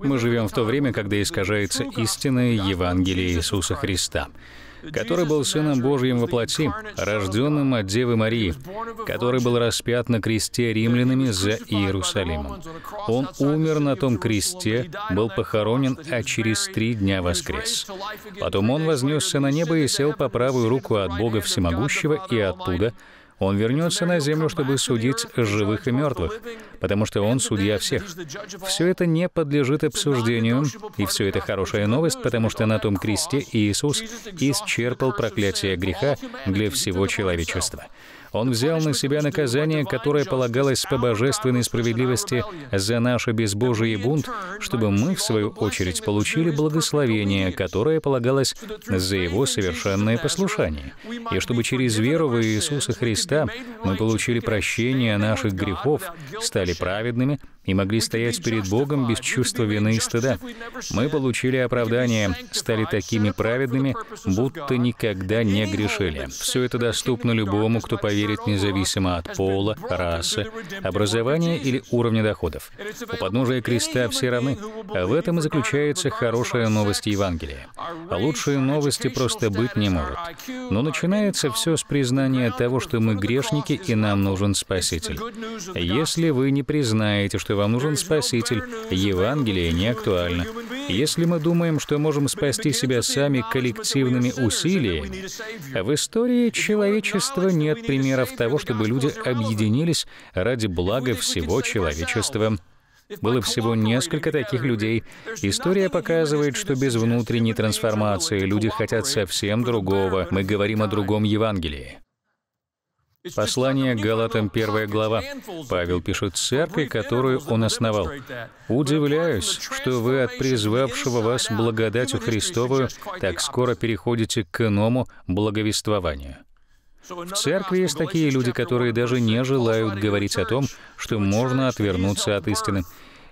Мы живем в то время, когда искажается истинное Евангелие Иисуса Христа, который был Сыном Божьим во плоти, рожденным от Девы Марии, который был распят на кресте римлянами за Иерусалимом. Он умер на том кресте, был похоронен, а через три дня воскрес. Потом он вознесся на небо и сел по правую руку от Бога Всемогущего, и оттуда — он вернется на землю, чтобы судить живых и мертвых, потому что Он судья всех. Все это не подлежит обсуждению, и все это хорошая новость, потому что на том кресте Иисус исчерпал проклятие греха для всего человечества. Он взял на себя наказание, которое полагалось по божественной справедливости за наше безбожие бунт, чтобы мы, в свою очередь, получили благословение, которое полагалось за его совершенное послушание, и чтобы через веру в Иисуса Христа мы получили прощение наших грехов, стали праведными и могли стоять перед Богом без чувства вины и стыда. Мы получили оправдание, стали такими праведными, будто никогда не грешили. Все это доступно любому, кто поверит верит независимо от пола, расы, образования или уровня доходов. У подножия креста все равны. А в этом и заключается хорошая новость Евангелия. А лучшие новости просто быть не может. Но начинается все с признания того, что мы грешники и нам нужен Спаситель. Если вы не признаете, что вам нужен Спаситель, Евангелие не актуально. Если мы думаем, что можем спасти себя сами коллективными усилиями, в истории человечества нет примера примеров того, чтобы люди объединились ради блага всего человечества. Было всего несколько таких людей. История показывает, что без внутренней трансформации люди хотят совсем другого. Мы говорим о другом Евангелии. Послание Галатам 1 глава. Павел пишет церкви, которую он основал. «Удивляюсь, что вы от призвавшего вас благодатью Христовую так скоро переходите к иному благовествованию». В церкви есть такие люди, которые даже не желают говорить о том, что можно отвернуться от истины.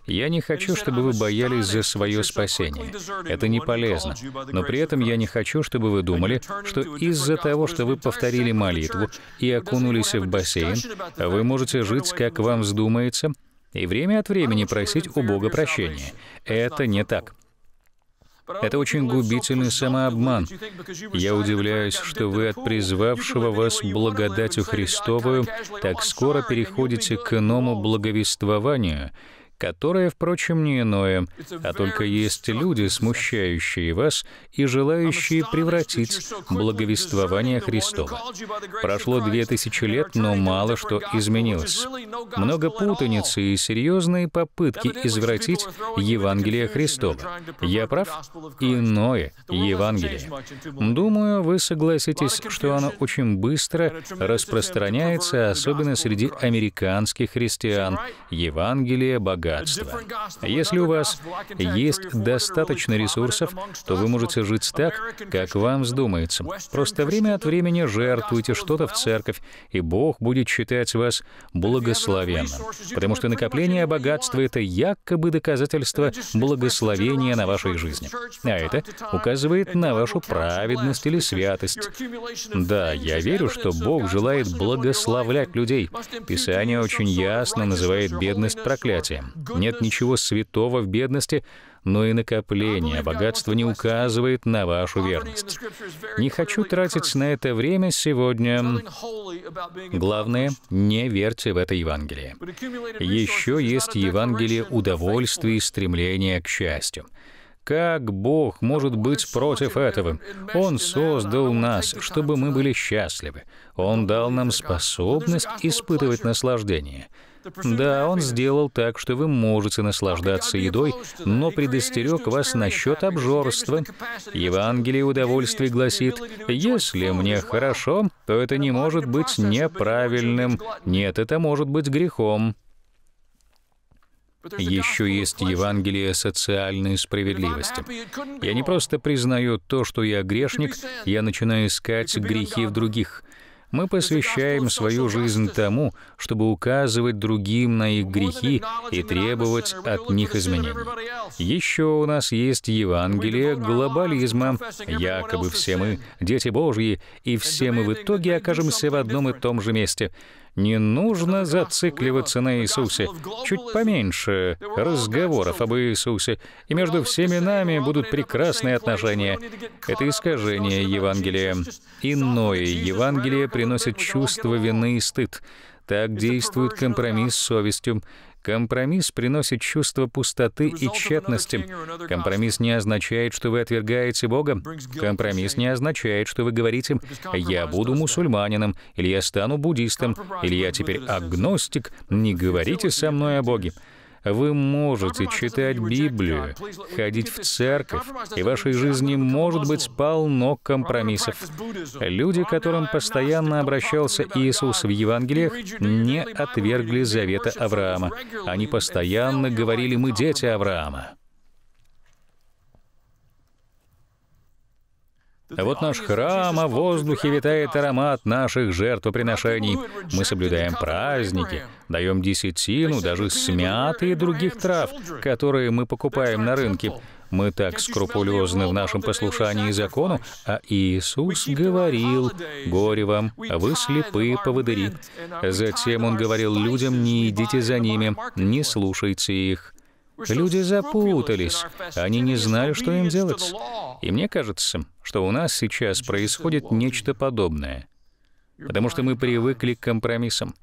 Я не хочу, чтобы вы боялись за свое спасение. Это не полезно. Но при этом я не хочу, чтобы вы думали, что из-за того, что вы повторили молитву и окунулись в бассейн, вы можете жить, как вам вздумается, и время от времени просить у Бога прощения. Это не так. Это очень губительный самообман. Я удивляюсь, что вы от призвавшего вас благодатью Христовую так скоро переходите к иному благовествованию, которое, впрочем, не иное, а только есть люди, смущающие вас и желающие превратить благовествование Христова. Прошло две тысячи лет, но мало что изменилось. Много путаницы и серьезные попытки извратить Евангелие Христова. Я прав? Иное Евангелие. Думаю, вы согласитесь, что оно очень быстро распространяется, особенно среди американских христиан. Евангелие Бога богатство. Если у вас есть достаточно ресурсов, то вы можете жить так, как вам вздумается. Просто время от времени жертвуйте что-то в церковь, и Бог будет считать вас благословенным. Потому что накопление богатства — это якобы доказательство благословения на вашей жизни. А это указывает на вашу праведность или святость. Да, я верю, что Бог желает благословлять людей. Писание очень ясно называет бедность проклятием. Нет ничего святого в бедности, но и накопление богатства не указывает на вашу верность. Не хочу тратить на это время сегодня. Главное, не верьте в это Евангелие. Еще есть Евангелие удовольствия и стремления к счастью. Как Бог может быть против этого? Он создал нас, чтобы мы были счастливы. Он дал нам способность испытывать наслаждение. Да, он сделал так, что вы можете наслаждаться едой, но предостерег вас насчет обжорства. Евангелие удовольствий гласит, если мне хорошо, то это не может быть неправильным. Нет, это может быть грехом. Еще есть Евангелие социальной справедливости. Я не просто признаю то, что я грешник, я начинаю искать грехи в других. Мы посвящаем свою жизнь тому, чтобы указывать другим на их грехи и требовать от них изменений. Еще у нас есть Евангелие глобализма. Якобы все мы — дети Божьи, и все мы в итоге окажемся в одном и том же месте — не нужно зацикливаться на Иисусе. Чуть поменьше разговоров об Иисусе, и между всеми нами будут прекрасные отношения. Это искажение Евангелия. Иное Евангелие приносит чувство вины и стыд. Так действует компромисс с совестью. Компромисс приносит чувство пустоты и тщетности. Компромисс не означает, что вы отвергаете Бога. Компромисс не означает, что вы говорите «я буду мусульманином», или «я стану буддистом», или «я теперь агностик», «не говорите со мной о Боге». Вы можете читать Библию, ходить в церковь, и в вашей жизни может быть полно компромиссов. Люди, к которым постоянно обращался Иисус в Евангелиях, не отвергли завета Авраама. Они постоянно говорили «Мы дети Авраама». А вот наш храм, а в воздухе витает аромат наших жертвоприношений. Мы соблюдаем праздники, даем десятину, даже смяты и других трав, которые мы покупаем на рынке. Мы так скрупулезны в нашем послушании закону, а Иисус говорил, «Горе вам, вы слепые поводыри». Затем Он говорил людям, «Не идите за ними, не слушайте их». Люди запутались, они не знали, что им делать. И мне кажется, что у нас сейчас происходит нечто подобное, потому что мы привыкли к компромиссам.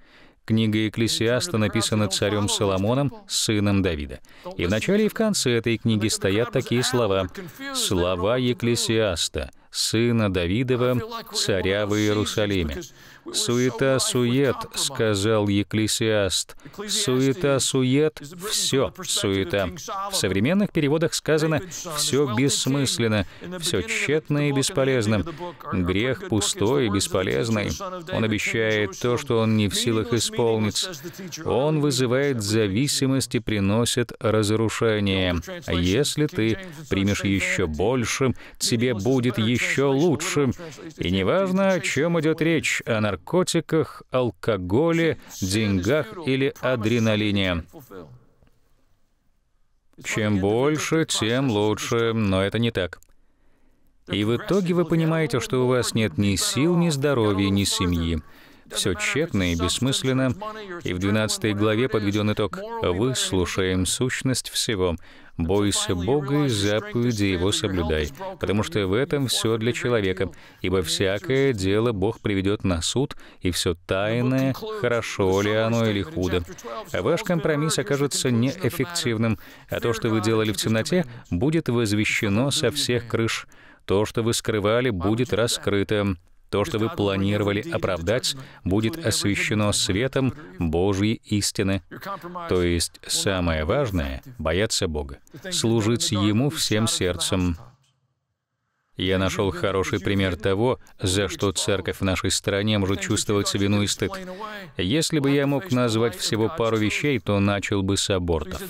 Книга Екклесиаста написана царем Соломоном, сыном Давида. И в начале и в конце этой книги стоят такие слова. «Слова Екклесиаста, сына Давидова, царя в Иерусалиме». Суета-сует, сказал Екклесиаст. Суета-сует, все суета. В современных переводах сказано «все бессмысленно, все тщетно и бесполезно». Грех пустой и бесполезный. Он обещает то, что он не в силах исполнить. Он вызывает зависимость и приносит разрушение. А если ты примешь еще больше, тебе будет еще лучше. И неважно, о чем идет речь, о наркотиках, алкоголе, деньгах или адреналине. Чем больше, тем лучше, но это не так. И в итоге вы понимаете, что у вас нет ни сил, ни здоровья, ни семьи. Все тщетно и бессмысленно. И в 12 главе подведен итог. Выслушаем сущность всего. «Бойся Бога и заповеди Его соблюдай, потому что в этом все для человека, ибо всякое дело Бог приведет на суд, и все тайное, хорошо ли оно или худо. ваш компромисс окажется неэффективным, а то, что вы делали в темноте, будет возвещено со всех крыш. То, что вы скрывали, будет раскрыто». То, что вы планировали оправдать, будет освещено светом Божьей истины. То есть самое важное — бояться Бога, служить Ему всем сердцем, я нашел хороший пример того, за что церковь в нашей стране может чувствовать вину и стыд. Если бы я мог назвать всего пару вещей, то начал бы с абортов.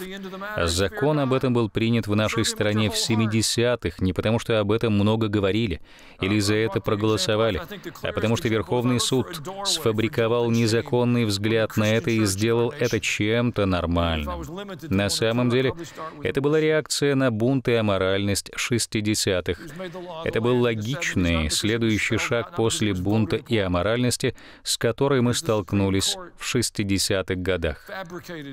Закон об этом был принят в нашей стране в 70-х, не потому что об этом много говорили или за это проголосовали, а потому что Верховный суд сфабриковал незаконный взгляд на это и сделал это чем-то нормальным. На самом деле, это была реакция на бунт и аморальность 60-х. Это был логичный следующий шаг после бунта и аморальности, с которой мы столкнулись в 60-х годах.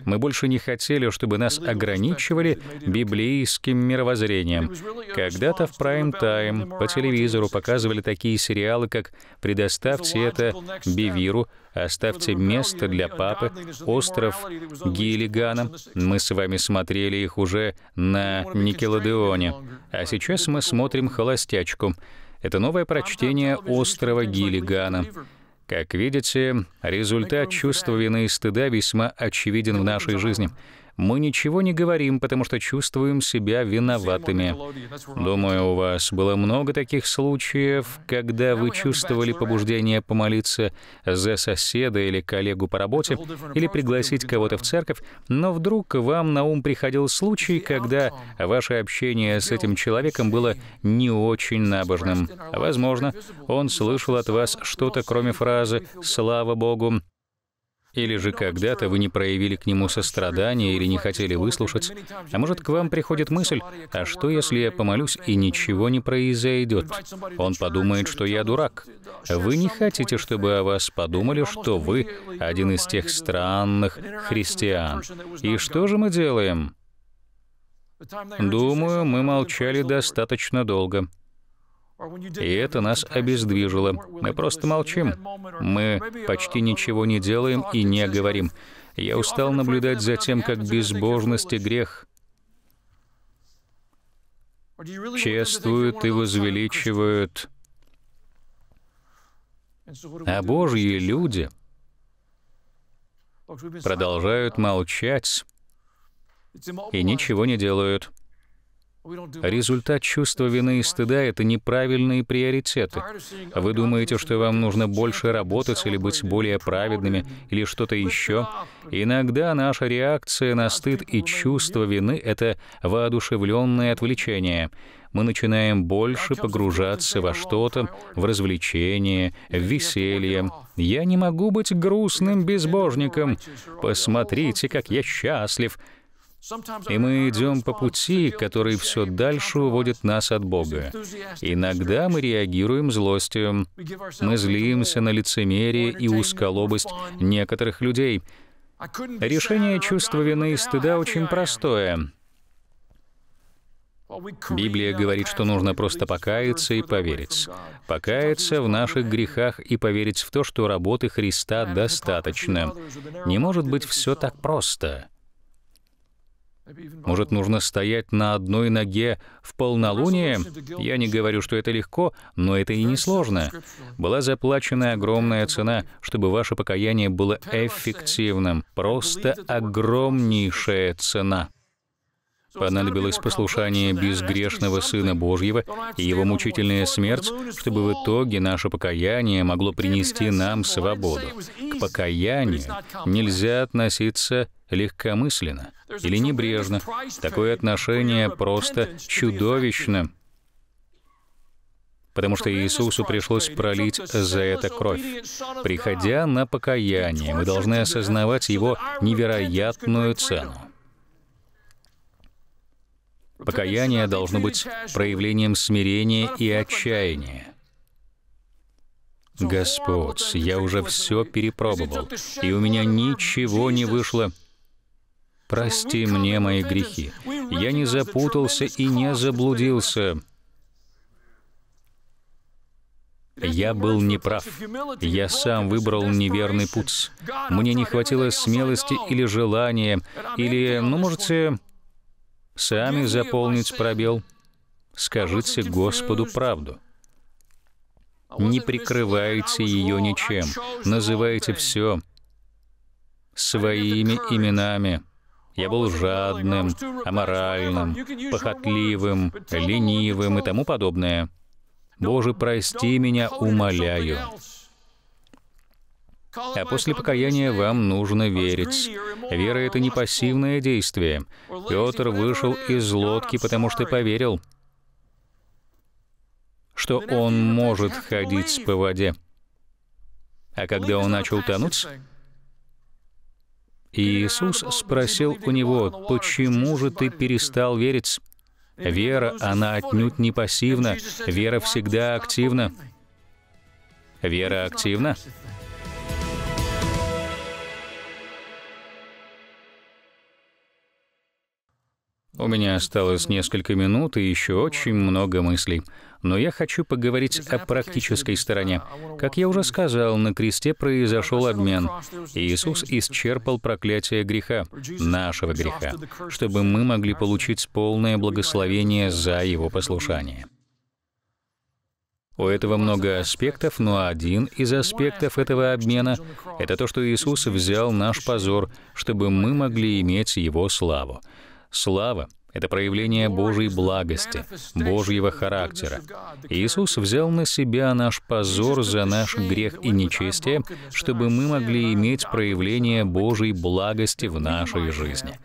Мы больше не хотели, чтобы нас ограничивали библейским мировоззрением. Когда-то в прайм-тайм по телевизору показывали такие сериалы, как «Предоставьте это Бивиру», «Оставьте место для папы», «Остров Гиллигана». Мы с вами смотрели их уже на Никелодеоне. А сейчас мы смотрим «Холостяк» растяжку. Это новое прочтение острова Гиллигана. Как видите, результат чувства вины и стыда весьма очевиден в нашей жизни — мы ничего не говорим, потому что чувствуем себя виноватыми. Думаю, у вас было много таких случаев, когда вы чувствовали побуждение помолиться за соседа или коллегу по работе, или пригласить кого-то в церковь, но вдруг вам на ум приходил случай, когда ваше общение с этим человеком было не очень набожным. Возможно, он слышал от вас что-то, кроме фразы «Слава Богу», или же когда-то вы не проявили к нему сострадания или не хотели выслушать. А может, к вам приходит мысль, а что, если я помолюсь и ничего не произойдет? Он подумает, что я дурак. Вы не хотите, чтобы о вас подумали, что вы один из тех странных христиан. И что же мы делаем? Думаю, мы молчали достаточно долго. И это нас обездвижило. Мы просто молчим. Мы почти ничего не делаем и не говорим. Я устал наблюдать за тем, как безбожность и грех чествуют и возвеличивают. А Божьи люди продолжают молчать и ничего не делают. Результат чувства вины и стыда — это неправильные приоритеты. А вы думаете, что вам нужно больше работать или быть более праведными, или что-то еще? Иногда наша реакция на стыд и чувство вины — это воодушевленное отвлечение. Мы начинаем больше погружаться во что-то, в развлечение, в веселье. «Я не могу быть грустным безбожником. Посмотрите, как я счастлив!» И мы идем по пути, который все дальше уводит нас от Бога. Иногда мы реагируем злостью, мы злимся на лицемерие и узколобость некоторых людей. Решение чувства вины и стыда очень простое. Библия говорит, что нужно просто покаяться и поверить. Покаяться в наших грехах и поверить в то, что работы Христа достаточно. Не может быть все так просто. Может, нужно стоять на одной ноге в полнолуние? Я не говорю, что это легко, но это и не сложно. Была заплачена огромная цена, чтобы ваше покаяние было эффективным. Просто огромнейшая цена. Понадобилось послушание безгрешного Сына Божьего и Его мучительная смерть, чтобы в итоге наше покаяние могло принести нам свободу. К покаянию нельзя относиться легкомысленно или небрежно. Такое отношение просто чудовищно, потому что Иисусу пришлось пролить за это кровь. Приходя на покаяние, мы должны осознавать его невероятную цену. Покаяние должно быть проявлением смирения и отчаяния. «Господь, я уже все перепробовал, и у меня ничего не вышло прости мне мои грехи. Я не запутался и не заблудился. Я был неправ. Я сам выбрал неверный путь. Мне не хватило смелости или желания, или, ну, можете сами заполнить пробел. Скажите Господу правду. Не прикрывайте ее ничем. Называйте все своими именами. Я был жадным, аморальным, похотливым, ленивым и тому подобное. Боже, прости меня, умоляю. А после покаяния вам нужно верить. Вера — это не пассивное действие. Петр вышел из лодки, потому что поверил, что он может ходить по воде. А когда он начал тонуть, и Иисус спросил у него, «Почему же ты перестал верить?» Вера, она отнюдь не пассивна, вера всегда активна. Вера активна? У меня осталось несколько минут и еще очень много мыслей. Но я хочу поговорить о практической стороне. А как я уже сказал, на кресте произошел обмен. Иисус исчерпал проклятие греха, нашего греха, чтобы мы могли получить полное благословение за его послушание. У этого много аспектов, но один из аспектов этого обмена — это то, что Иисус взял наш позор, чтобы мы могли иметь Его славу. Слава это проявление Божьей благости, Божьего характера. Иисус взял на себя наш позор за наш грех и нечестие, чтобы мы могли иметь проявление Божьей благости в нашей жизни.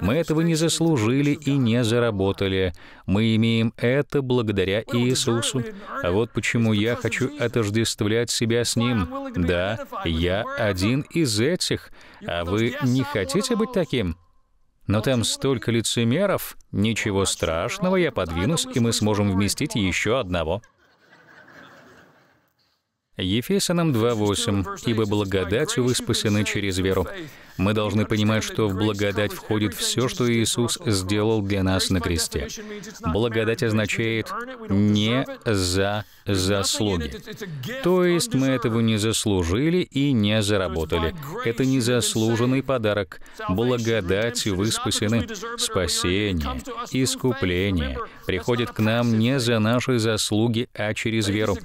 Мы этого не заслужили и не заработали. Мы имеем это благодаря Иисусу. А вот почему я хочу отождествлять себя с Ним. Да, я один из этих. А вы не хотите быть таким? Но там столько лицемеров. Ничего страшного, я подвинусь, и мы сможем вместить еще одного. Ефесянам 2.8. «Ибо благодатью вы спасены через веру». Мы должны понимать, что в благодать входит все, что Иисус сделал для нас на кресте. Благодать означает «не за заслуги». То есть мы этого не заслужили и не заработали. Это незаслуженный подарок. Благодатью вы спасены. Спасение, искупление приходит к нам не за наши заслуги, а через веру.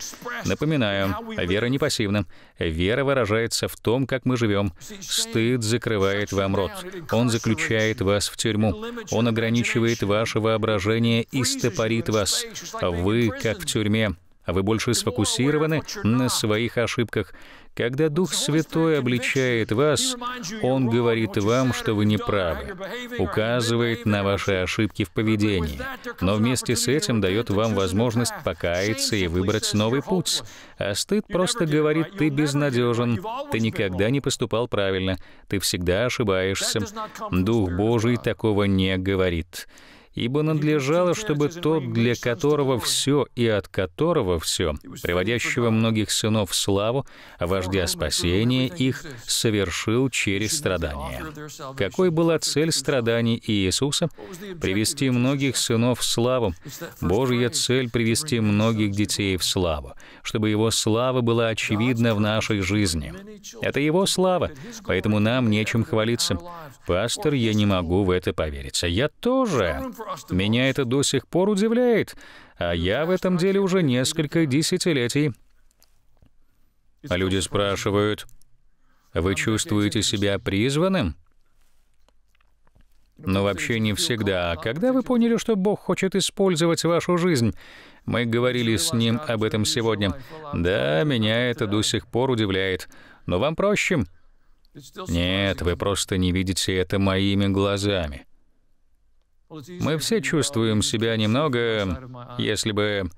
Напоминаю, Вера не пассивна. Вера выражается в том, как мы живем. Стыд закрывает вам рот. Он заключает вас в тюрьму. Он ограничивает ваше воображение и стопорит вас. Вы как в тюрьме. Вы больше сфокусированы на своих ошибках. Когда Дух Святой обличает вас, Он говорит вам, что вы неправы, указывает на ваши ошибки в поведении, но вместе с этим дает вам возможность покаяться и выбрать новый путь. А стыд просто говорит, ты безнадежен, ты никогда не поступал правильно, ты всегда ошибаешься. Дух Божий такого не говорит ибо надлежало, чтобы тот, для которого все и от которого все, приводящего многих сынов в славу, вождя спасения их, совершил через страдания. Какой была цель страданий Иисуса? Привести многих сынов в славу. Божья цель — привести многих детей в славу, чтобы Его слава была очевидна в нашей жизни. Это Его слава, поэтому нам нечем хвалиться. Пастор, я не могу в это поверить. А я тоже. Меня это до сих пор удивляет, а я в этом деле уже несколько десятилетий. Люди спрашивают, вы чувствуете себя призванным? Но вообще не всегда. А когда вы поняли, что Бог хочет использовать вашу жизнь? Мы говорили с Ним об этом сегодня. Да, меня это до сих пор удивляет. Но вам проще. Нет, вы просто не видите это моими глазами. Мы все чувствуем себя немного, а если бы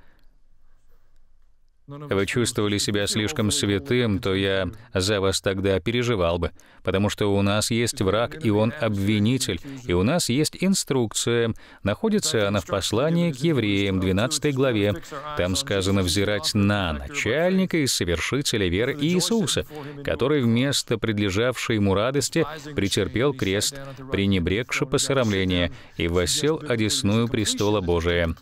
вы чувствовали себя слишком святым, то я за вас тогда переживал бы, потому что у нас есть враг, и он обвинитель, и у нас есть инструкция. Находится она в послании к евреям, 12 главе. Там сказано взирать на начальника и совершителя веры Иисуса, который вместо предлежавшей ему радости претерпел крест, пренебрегши посрамление, и воссел одесную престола Божия.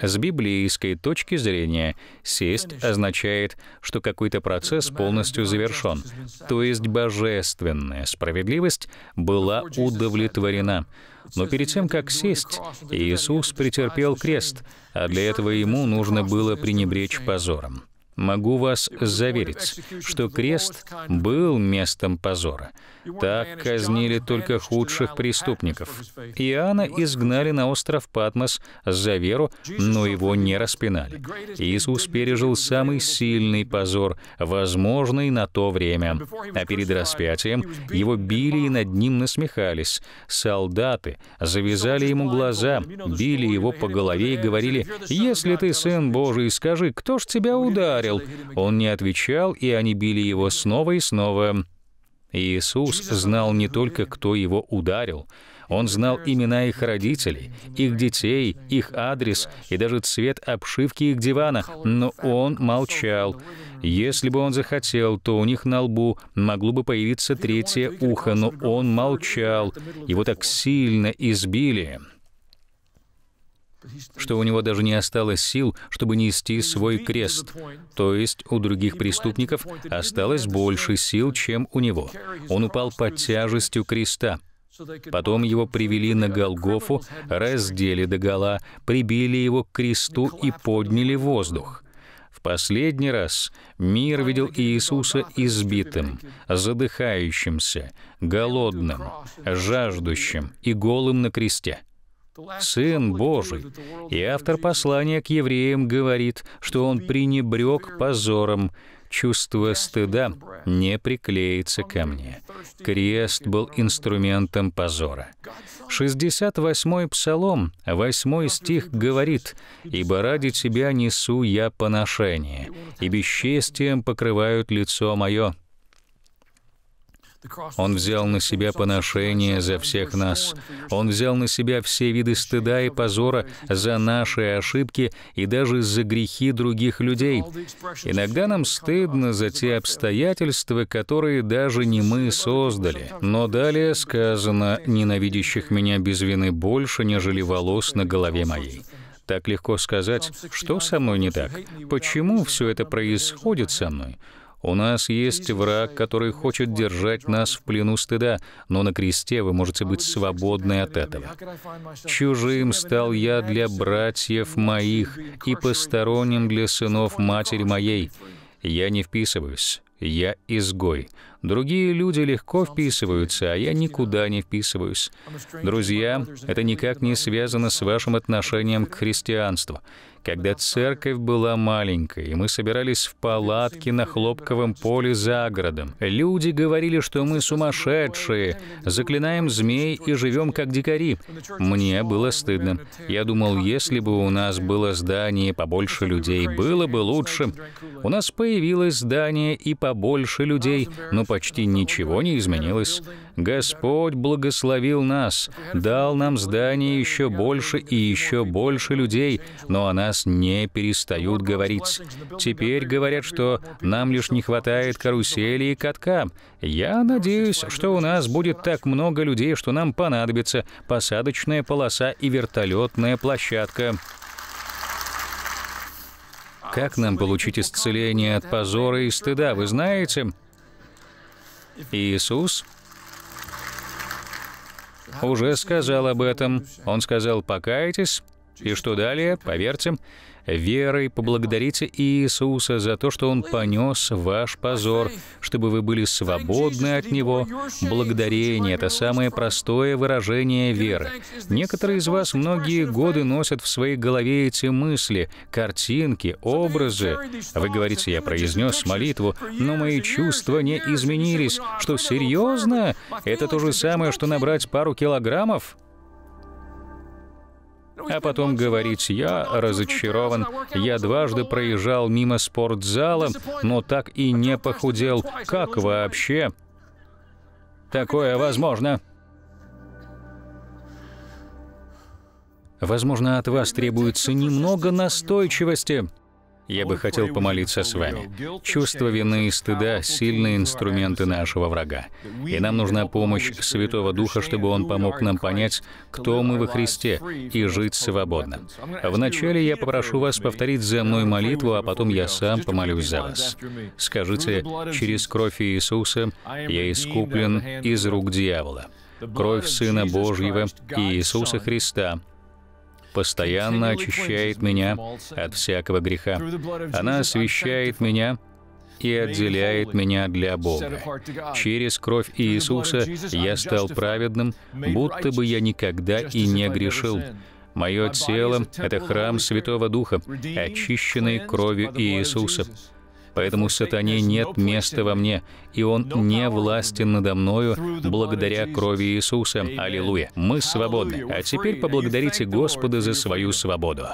С библейской точки зрения, сесть означает, что какой-то процесс полностью завершен, то есть божественная справедливость была удовлетворена. Но перед тем, как сесть, Иисус претерпел крест, а для этого ему нужно было пренебречь позором. Могу вас заверить, что крест был местом позора. Так казнили только худших преступников. Иоанна изгнали на остров Патмос за веру, но его не распинали. Иисус пережил самый сильный позор, возможный на то время. А перед распятием его били и над ним насмехались. Солдаты завязали ему глаза, били его по голове и говорили, «Если ты сын Божий, скажи, кто ж тебя ударил?» ударил, он не отвечал, и они били его снова и снова. Иисус знал не только, кто его ударил, он знал имена их родителей, их детей, их адрес и даже цвет обшивки их дивана, но он молчал. Если бы он захотел, то у них на лбу могло бы появиться третье ухо, но он молчал. Его так сильно избили что у него даже не осталось сил, чтобы нести свой крест. То есть у других преступников осталось больше сил, чем у него. Он упал под тяжестью креста. Потом его привели на Голгофу, раздели до гола, прибили его к кресту и подняли воздух. В последний раз мир видел Иисуса избитым, задыхающимся, голодным, жаждущим и голым на кресте. Сын Божий. И автор послания к евреям говорит, что он пренебрег позором, чувство стыда не приклеится ко мне. Крест был инструментом позора. 68-й Псалом, 8 стих говорит, «Ибо ради тебя несу я поношение, и бесчестием покрывают лицо мое». Он взял на себя поношение за всех нас. Он взял на себя все виды стыда и позора за наши ошибки и даже за грехи других людей. Иногда нам стыдно за те обстоятельства, которые даже не мы создали. Но далее сказано «ненавидящих меня без вины больше, нежели волос на голове моей». Так легко сказать, что со мной не так, почему все это происходит со мной. У нас есть враг, который хочет держать нас в плену стыда, но на кресте вы можете быть свободны от этого. Чужим стал я для братьев моих и посторонним для сынов матери моей. Я не вписываюсь. Я изгой. Другие люди легко вписываются, а я никуда не вписываюсь. Друзья, это никак не связано с вашим отношением к христианству. Когда церковь была маленькой, и мы собирались в палатке на хлопковом поле за городом, люди говорили, что мы сумасшедшие, заклинаем змей и живем как дикари. Мне было стыдно. Я думал, если бы у нас было здание побольше людей, было бы лучше. У нас появилось здание и побольше больше людей, но почти ничего не изменилось. Господь благословил нас, дал нам здание еще больше и еще больше людей, но о нас не перестают говорить. Теперь говорят, что нам лишь не хватает карусели и катка. Я надеюсь, что у нас будет так много людей, что нам понадобится посадочная полоса и вертолетная площадка. Как нам получить исцеление от позора и стыда, вы знаете? Иисус уже сказал об этом. Он сказал, покайтесь, и что далее, поверьте, верой поблагодарите Иисуса за то, что Он понес ваш позор, чтобы вы были свободны от него. Благодарение — это самое простое выражение веры. Некоторые из вас многие годы носят в своей голове эти мысли, картинки, образы. Вы говорите, я произнес молитву, но мои чувства не изменились. Что, серьезно? Это то же самое, что набрать пару килограммов? а потом говорить «я разочарован, я дважды проезжал мимо спортзала, но так и не похудел. Как вообще такое возможно?» Возможно, от вас требуется немного настойчивости – я бы хотел помолиться с вами. Чувство вины и стыда — сильные инструменты нашего врага. И нам нужна помощь Святого Духа, чтобы Он помог нам понять, кто мы во Христе, и жить свободно. Вначале я попрошу вас повторить за мной молитву, а потом я сам помолюсь за вас. Скажите, через кровь Иисуса я искуплен из рук дьявола. Кровь Сына Божьего и Иисуса Христа — постоянно очищает меня от всякого греха. Она освящает меня и отделяет меня для Бога. Через кровь Иисуса я стал праведным, будто бы я никогда и не грешил. Мое тело — это храм Святого Духа, очищенный кровью Иисуса. Поэтому сатане нет места во мне, и он не властен надо мною благодаря крови Иисуса. Аллилуйя. Мы свободны. А теперь поблагодарите Господа за свою свободу.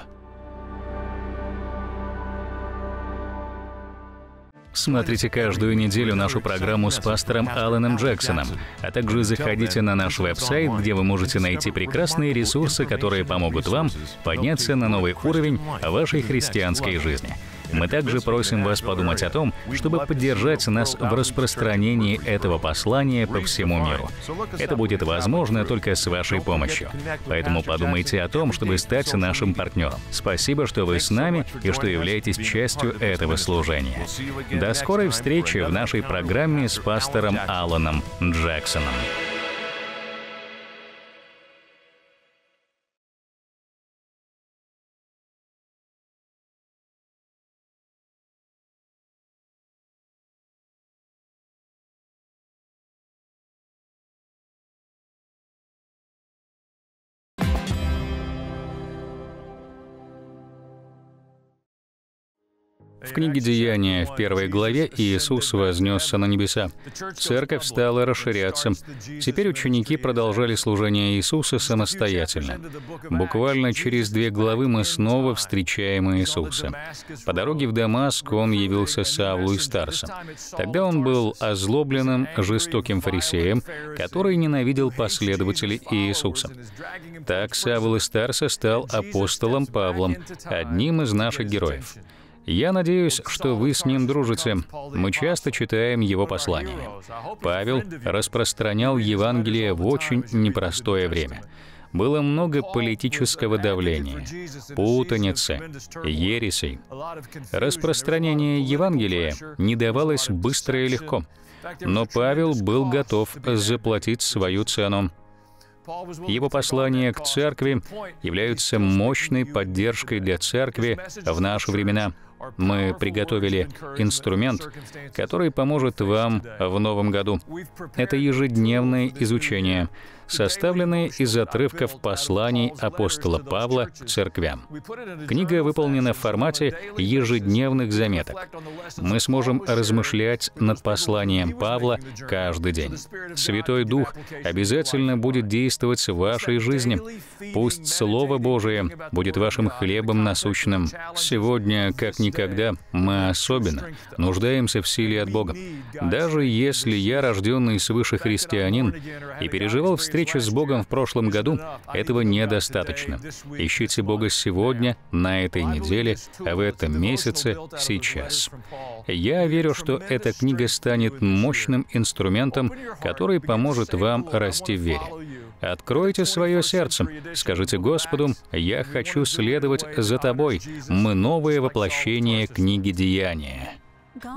Смотрите каждую неделю нашу программу с пастором Алленом Джексоном, а также заходите на наш веб-сайт, где вы можете найти прекрасные ресурсы, которые помогут вам подняться на новый уровень вашей христианской жизни. Мы также просим вас подумать о том, чтобы поддержать нас в распространении этого послания по всему миру. Это будет возможно только с вашей помощью. Поэтому подумайте о том, чтобы стать нашим партнером. Спасибо, что вы с нами и что являетесь частью этого служения. До скорой встречи в нашей программе с пастором Алланом Джексоном. В книге «Деяния» в первой главе Иисус вознесся на небеса. Церковь стала расширяться. Теперь ученики продолжали служение Иисуса самостоятельно. Буквально через две главы мы снова встречаем Иисуса. По дороге в Дамаск он явился Савлу и Старса. Тогда он был озлобленным, жестоким фарисеем, который ненавидел последователей Иисуса. Так Савл и Старса стал апостолом Павлом, одним из наших героев. Я надеюсь, что вы с ним дружите. Мы часто читаем его послания. Павел распространял Евангелие в очень непростое время. Было много политического давления, путаницы, ересей. Распространение Евангелия не давалось быстро и легко. Но Павел был готов заплатить свою цену. Его послания к церкви являются мощной поддержкой для церкви в наши времена. Мы приготовили инструмент, который поможет вам в новом году. Это ежедневное изучение составленные из отрывков посланий апостола Павла к церквям. Книга выполнена в формате ежедневных заметок. Мы сможем размышлять над посланием Павла каждый день. Святой Дух обязательно будет действовать в вашей жизни. Пусть Слово Божие будет вашим хлебом насущным. Сегодня, как никогда, мы особенно нуждаемся в силе от Бога. Даже если я рожденный свыше христианин и переживал встречу встрече с Богом в прошлом году, этого недостаточно. Ищите Бога сегодня, на этой неделе, а в этом месяце, сейчас. Я верю, что эта книга станет мощным инструментом, который поможет вам расти в вере. Откройте свое сердце, скажите Господу, «Я хочу следовать за Тобой». Мы новое воплощение книги «Деяния».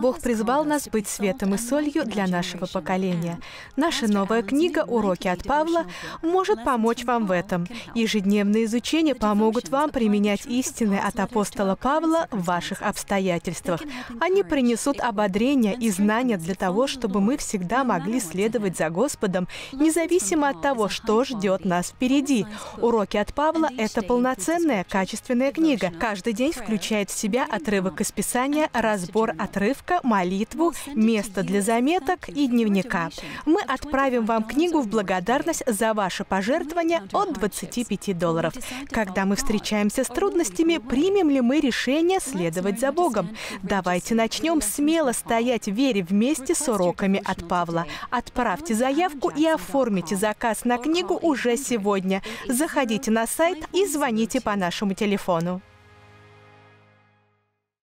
Бог призвал нас быть светом и солью для нашего поколения. Наша новая книга «Уроки от Павла» может помочь вам в этом. Ежедневные изучения помогут вам применять истины от апостола Павла в ваших обстоятельствах. Они принесут ободрение и знания для того, чтобы мы всегда могли следовать за Господом, независимо от того, что ждет нас впереди. «Уроки от Павла» — это полноценная, качественная книга. Каждый день включает в себя отрывок из Писания, разбор отрывка отрывка, молитву, ну, место для заметок и дневника. Мы отправим вам книгу в благодарность за ваше пожертвование ну, от 25 долларов. Когда мы встречаемся с трудностями, примем ли мы решение следовать за Богом? Давайте начнем смело стоять в вере вместе с уроками от Павла. Отправьте заявку и оформите заказ на книгу уже сегодня. Заходите на сайт и звоните по нашему телефону.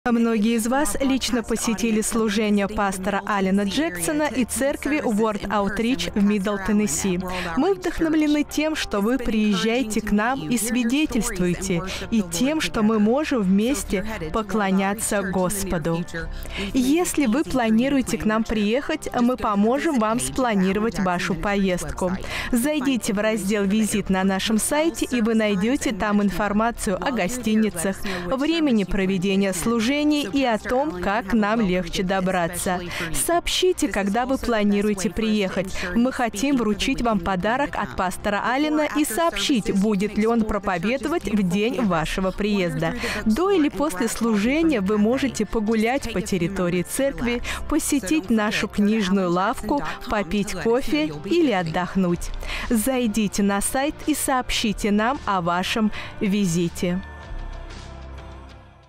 А многие из вас лично посетили служение пастора Алина Джексона и церкви World Outreach в Мидл Теннесси. Мы вдохновлены тем, что вы приезжаете к нам и свидетельствуете, и тем, что мы можем вместе поклоняться Господу. Если вы планируете к нам приехать, мы поможем вам спланировать вашу поездку. Зайдите в раздел «Визит» на нашем сайте, и вы найдете там информацию о гостиницах, времени проведения служения, движений и о том, как нам легче добраться. Сообщите, когда вы планируете приехать. Мы хотим вручить вам подарок от пастора Алина и сообщить, будет ли он проповедовать в день вашего приезда. До или после служения вы можете погулять по территории церкви, посетить нашу книжную лавку, попить кофе или отдохнуть. Зайдите на сайт и сообщите нам о вашем визите.